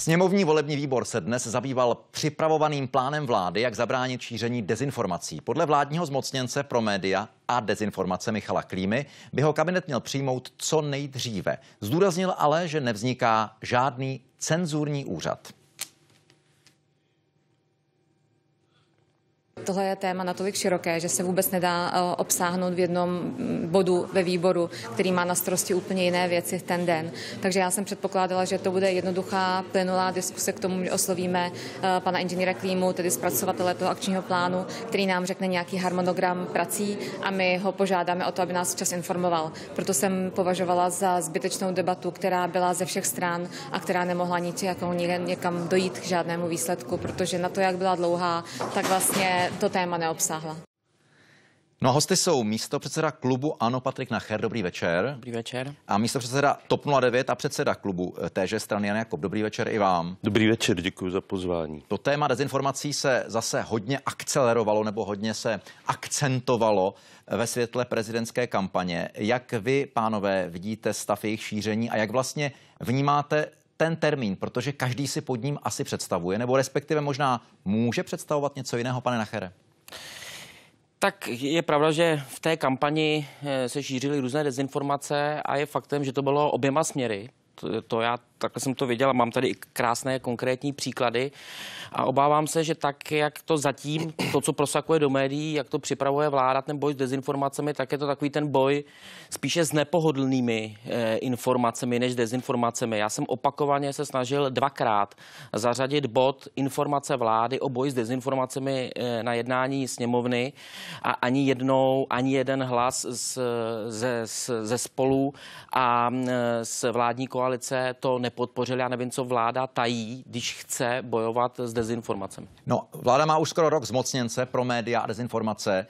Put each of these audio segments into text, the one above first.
Sněmovní volební výbor se dnes zabýval připravovaným plánem vlády, jak zabránit šíření dezinformací. Podle vládního zmocněnce pro média a dezinformace Michala Klímy by ho kabinet měl přijmout co nejdříve. Zdůraznil ale, že nevzniká žádný cenzurní úřad. tohle je téma natolik široké, že se vůbec nedá eh, obsáhnout v jednom mm, bodu ve výboru, který má na starosti úplně jiné věci v ten den. Takže já jsem předpokládala, že to bude jednoduchá, plynulá diskuse k tomu, že oslovíme eh, pana inženýra Klímu, tedy zpracovatele toho akčního plánu, který nám řekne nějaký harmonogram prací a my ho požádáme o to, aby nás včas informoval. Proto jsem považovala za zbytečnou debatu, která byla ze všech stran a která nemohla jako někam dojít k žádnému výsledku, protože na to, jak byla dlouhá, tak vlastně to téma neobsáhla. No a hosty jsou místo předseda klubu Ano Patrik Nacher, dobrý večer. Dobrý večer. A místo předseda TOP 09 a předseda klubu eh, téže strany Jan Jakob, dobrý večer i vám. Dobrý večer, děkuji za pozvání. To téma dezinformací se zase hodně akcelerovalo nebo hodně se akcentovalo eh, ve světle prezidentské kampaně. Jak vy, pánové, vidíte stav jejich šíření a jak vlastně vnímáte ten termín, protože každý si pod ním asi představuje, nebo respektive možná může představovat něco jiného, pane Nachere? Tak je pravda, že v té kampani eh, se šířily různé dezinformace a je faktem, že to bylo oběma směry. To, to já takhle jsem to viděl a mám tady i krásné konkrétní příklady. A obávám se, že tak, jak to zatím, to, co prosakuje do médií, jak to připravuje vláda, ten boj s dezinformacemi, tak je to takový ten boj spíše s nepohodlnými eh, informacemi než dezinformacemi. Já jsem opakovaně se snažil dvakrát zařadit bod informace vlády o boji s dezinformacemi eh, na jednání sněmovny a ani jednou, ani jeden hlas z, ze, ze spolu a eh, z vládní koalice to ne nepodpořili. Já nevím, co vláda tají, když chce bojovat s dezinformacemi. No, vláda má už skoro rok zmocněnce pro média a dezinformace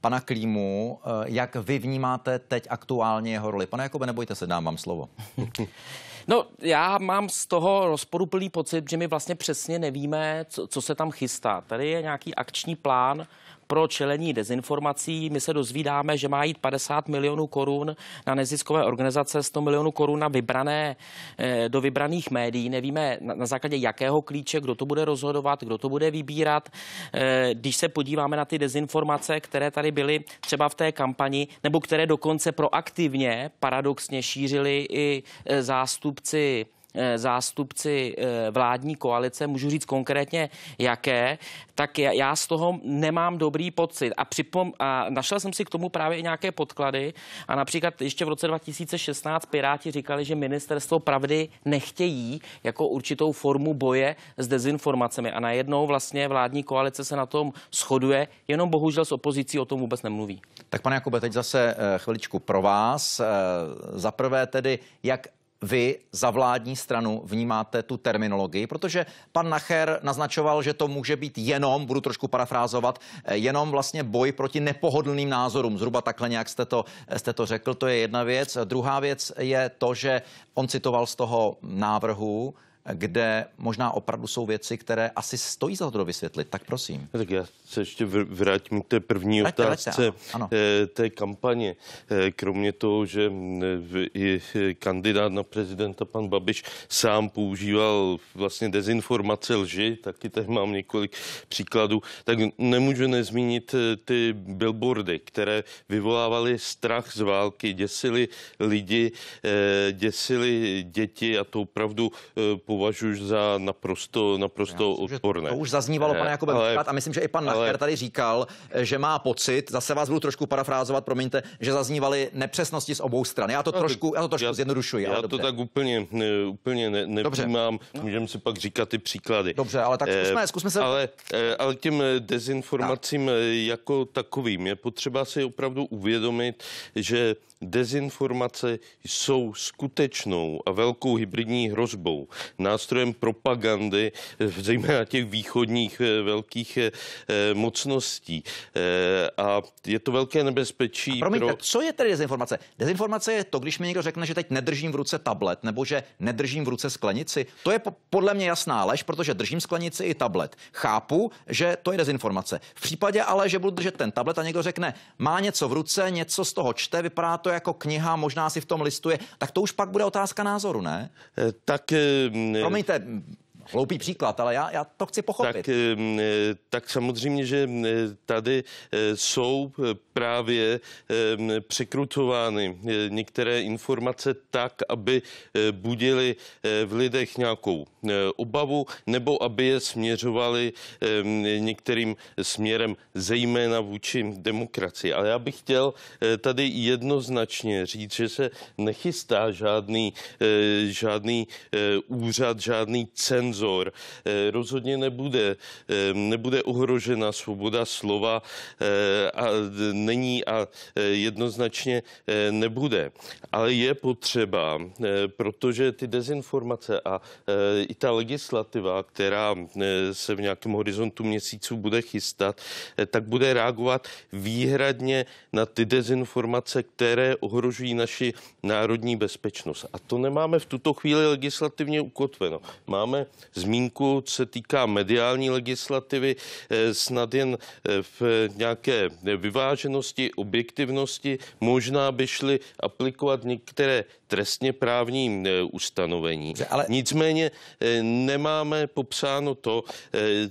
pana Klímu. Eh, jak vy vnímáte teď aktuálně jeho roli? Pane Jakube, nebojte se, dám vám slovo. No, já mám z toho rozporuplný pocit, že my vlastně přesně nevíme, co, co se tam chystá. Tady je nějaký akční plán pro čelení dezinformací. My se dozvídáme, že má jít 50 milionů korun na neziskové organizace, 100 milionů korun na vybrané, eh, do vybraných médií. Nevíme na základě jakého klíče, kdo to bude rozhodovat, kdo to bude vybírat. Eh, když se podíváme na ty dezinformace, které tady byly třeba v té kampani, nebo které dokonce proaktivně paradoxně šířili i eh, zástupci Eh, zástupci eh, vládní koalice, můžu říct konkrétně jaké, tak já z toho nemám dobrý pocit. A, připom- a našel jsem si k tomu právě i nějaké podklady a například ještě v roce 2016 Piráti říkali, že ministerstvo pravdy nechtějí jako určitou formu boje s dezinformacemi a najednou vlastně vládní koalice se na tom shoduje, jenom bohužel s opozicí o tom vůbec nemluví. Tak pane Jakube, teď zase eh, chviličku pro vás. Zaprvé tedy, jak vy za vládní stranu vnímáte tu terminologii, protože pan Nacher naznačoval, že to může být jenom, budu trošku parafrázovat, eh, jenom vlastně boj proti nepohodlným názorům. Zhruba takhle nějak jste to, eh, jste to řekl, to je jedna věc. Druhá věc je to, že on citoval z toho návrhu, kde možná opravdu jsou věci, které asi stojí za to vysvětlit. Tak prosím. Tak já se ještě vrátím k té první leďte, otázce leďte, ano, eh, té kampaně. Eh, kromě toho, že eh, i kandidát na prezidenta pan Babiš sám používal vlastně dezinformace lži, taky tady mám několik příkladů, tak nemůžu nezmínit ty billboardy, které vyvolávaly strach z války, děsili lidi, děsili děti a to opravdu považuji za naprosto, naprosto myslím, odporné. To už zaznívalo, pane Jakobe, ale, a myslím, že i pan Nachter tady říkal, že má pocit, zase vás budu trošku parafrázovat, promiňte, že zaznívaly nepřesnosti z obou stran. Já to trošku, já to trošku já, zjednodušuji. Já to dobře. tak úplně, ne, úplně ne, nevnímám. No. Můžeme si pak říkat ty příklady. Dobře, ale tak eh, zkusme, zkusme se... Ale, eh, ale těm dezinformacím tak. Eh, jako takovým je potřeba si opravdu uvědomit, že dezinformace jsou skutečnou a velkou hybridní hrozbou nástrojem propagandy, eh, zejména těch východních eh, velkých eh, mocností. A je to velké nebezpečí. A promiňte, pro... co je tedy dezinformace? Dezinformace je to, když mi někdo řekne, že teď nedržím v ruce tablet nebo že nedržím v ruce sklenici. To je podle mě jasná lež, protože držím sklenici i tablet. Chápu, že to je dezinformace. V případě ale, že budu držet ten tablet a někdo řekne, má něco v ruce, něco z toho čte, vypadá to jako kniha, možná si v tom listuje, tak to už pak bude otázka názoru, ne? Tak Promiňte, Hloupý příklad, ale já, já to chci pochopit. Tak, e, tak samozřejmě, že e, tady e, jsou právě překrutovány některé informace tak, aby budili v lidech nějakou obavu nebo aby je směřovali některým směrem, zejména vůči demokracii. Ale já bych chtěl tady jednoznačně říct, že se nechystá žádný, žádný úřad, žádný centrum cenzor, eh, rozhodně nebude, eh, nebude ohrožena svoboda slova eh, a není a jednoznačně nebude. Ale je potřeba, protože ty dezinformace a i ta legislativa, která se v nějakém horizontu měsíců bude chystat, tak bude reagovat výhradně na ty dezinformace, které ohrožují naši národní bezpečnost. A to nemáme v tuto chvíli legislativně ukotveno. Máme zmínku, co se týká mediální legislativy, eh, snad jen eh, v nějaké vyváženosti, objektivnosti možná by šly aplikovat některé trestně právní eh, ustanovení. Ale... Nicméně nemáme popsáno to,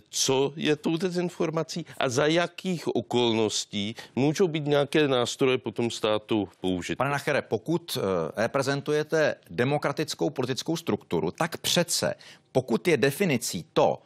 co je tou dezinformací a za jakých okolností můžou být nějaké nástroje potom státu použit. Pane Nachere, pokud reprezentujete demokratickou politickou strukturu, tak přece pokud je definicí to,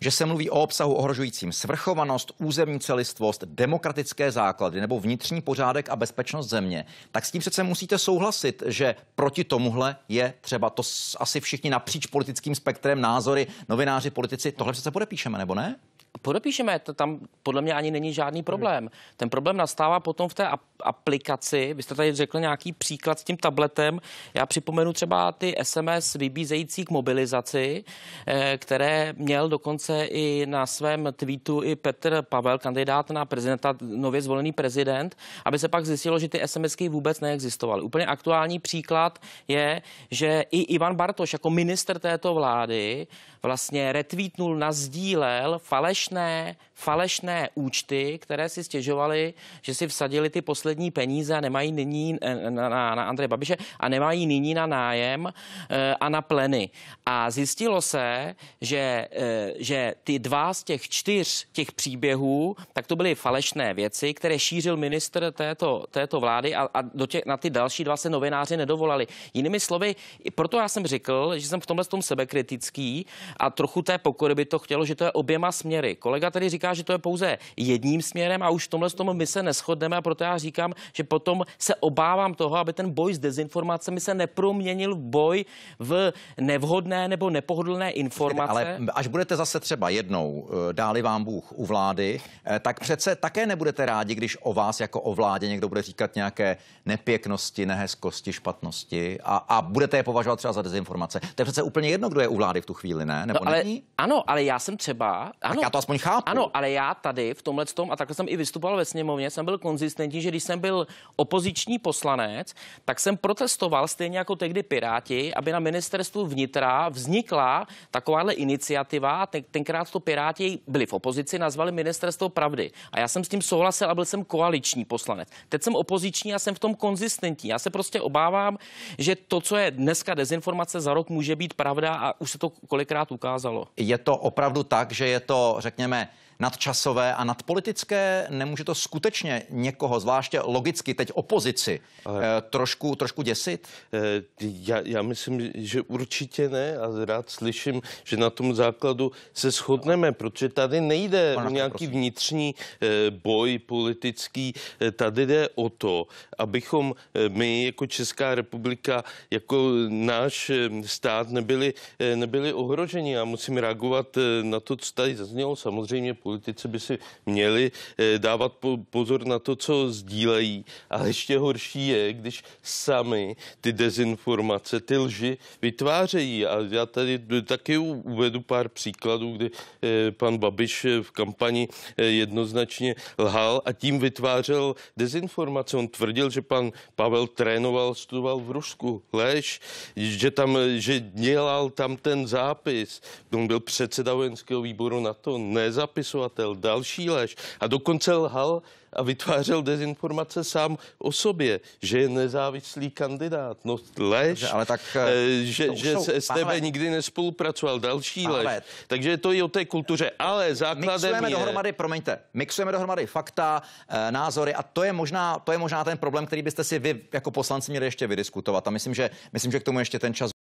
že se mluví o obsahu ohrožujícím svrchovanost, územní celistvost, demokratické základy nebo vnitřní pořádek a bezpečnost země, tak s tím přece musíte souhlasit, že proti tomuhle je třeba to asi všichni napříč politickým spektrem názory, novináři, politici, tohle přece podepíšeme, nebo ne? Podepíšeme, to tam podle mě ani není žádný problém. Ten problém nastává potom v té aplikaci. Vy jste tady řekl nějaký příklad s tím tabletem. Já připomenu třeba ty SMS vybízející k mobilizaci, eh, které měl dokonce i na svém tweetu i Petr Pavel, kandidát na prezidenta, nově zvolený prezident, aby se pak zjistilo, že ty SMSky vůbec neexistovaly. Úplně aktuální příklad je, že i Ivan Bartoš jako minister této vlády vlastně retweetnul, nazdílel falešné falešné, falešné účty, které si stěžovaly, že si vsadili ty poslední peníze a nemají nyní eh, na, na, na Andreje Babiše a nemají nyní na nájem eh, a na pleny. A zjistilo se, že, eh, že ty dva z těch čtyř těch příběhů, tak to byly falešné věci, které šířil minister této, této vlády a, a do tě, na ty další dva se novináři nedovolali. Jinými slovy, proto já jsem řekl, že jsem v tomhle tom sebekritický a trochu té pokory by to chtělo, že to je oběma směry. Kolega tady říká, že to je pouze jedním směrem a už v tomhle tomu my se neschodneme a proto já říkám, že potom se obávám toho, aby ten boj s dezinformacemi se neproměnil v boj v nevhodné nebo nepohodlné informace. Ale až budete zase třeba jednou, eh, dáli vám Bůh u vlády, eh, tak přece také nebudete rádi, když o vás jako o vládě někdo bude říkat nějaké nepěknosti, nehezkosti, špatnosti a, a budete je považovat třeba za dezinformace. To je přece úplně jedno, kdo je u vlády v tu chvíli, ne? Nebo no, ale, není? Ano, ale já jsem třeba... Ano, tak já to aspoň chápu. Ano, ale já tady v tomhle tom, a takhle jsem i vystupoval ve sněmovně, jsem byl konzistentní, že když jsem byl opoziční poslanec, tak jsem protestoval stejně jako tehdy Piráti, aby na ministerstvu vnitra vznikla takováhle iniciativa. Ten, tenkrát to Piráti byli v opozici, nazvali ministerstvo pravdy. A já jsem s tím souhlasil a byl jsem koaliční poslanec. Teď jsem opoziční a jsem v tom konzistentní. Já se prostě obávám, že to, co je dneska dezinformace za rok, může být pravda a už se to kolikrát ukázalo. Je to opravdu tak, že je to, řekněme, 明白。nadčasové a nadpolitické? Nemůže to skutečně někoho, zvláště logicky teď opozici, Ale... Eh, trošku, trošku děsit? Eh, já, já myslím, že určitě ne a rád slyším, že na tom základu se shodneme, protože tady nejde o nějaký prosím. vnitřní eh, boj politický, tady jde o to, abychom my jako Česká republika, jako náš stát nebyli, nebyli ohroženi. Já musím reagovat na to, co tady zaznělo. Samozřejmě politici by si měli eh, dávat pozor na to, co sdílejí, ale ještě horší je, když sami ty dezinformace, ty lži vytvářejí. A já tady taky uvedu pár příkladů, kdy eh, pan Babiš eh, v kampani jednoznačně lhal a tím vytvářel dezinformace. On tvrdil, že pan Pavel trénoval, studoval v Rusku. Lež, že tam, že dělal tam ten zápis. On byl předseda vojenského výboru na to, nezapisoval zpracovatel, další lež a dokonce lhal a vytvářel dezinformace sám o sobě, že je nezávislý kandidát. No lež, že, ale tak, eh, eh, že, že jsou, s STB pánové, nikdy nespolupracoval, další pánové, lež. Takže je to i o té kultuře, ale základem mixujeme je... dohromady, promiňte, mixujeme dohromady fakta, eh, názory a to je, možná, to je možná ten problém, který byste si vy jako poslanci měli ještě vydiskutovat a myslím, že, myslím, že k tomu ještě ten čas